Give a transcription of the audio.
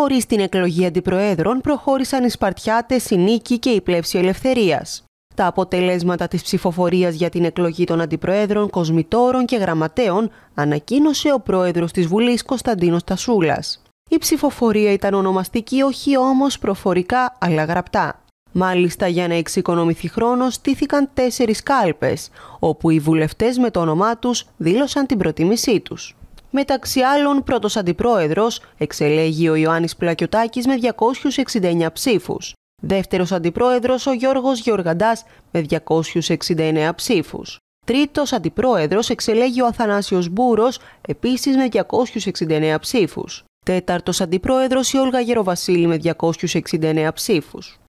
Χωρίς την εκλογή αντιπροέδρων, προχώρησαν οι Σπαρτιάτες, η Νίκη και η Πλεύση Ελευθερίας. Τα αποτελέσματα της ψηφοφορίας για την εκλογή των αντιπροέδρων, κοσμητόρων και γραμματέων ανακοίνωσε ο πρόεδρος της Βουλής Κωνσταντίνος Τασούλας. Η ψηφοφορία ήταν ονομαστική, όχι όμως προφορικά, αλλά γραπτά. Μάλιστα, για να εξοικονομηθεί χρόνος, στήθηκαν τέσσερις κάλπες, όπου οι βουλευτές με το όνομά τους δήλωσαν την προτίμησή τους. Μεταξύ άλλων, πρώτος αντιπρόεδρος εξελέγει ο Ιωάννης Πλακιοτάκης με 269 ψήφους. Δεύτερος αντιπρόεδρος ο Γιώργος Γεωργαντάς με 269 ψήφους. Τρίτος αντιπρόεδρος εξελέγει ο Αθανάσιος Μπούρος επίσης με 269 ψήφους. Τέταρτος αντιπρόεδρος η Όλγα Γεροβασίλη με 269 ψήφους.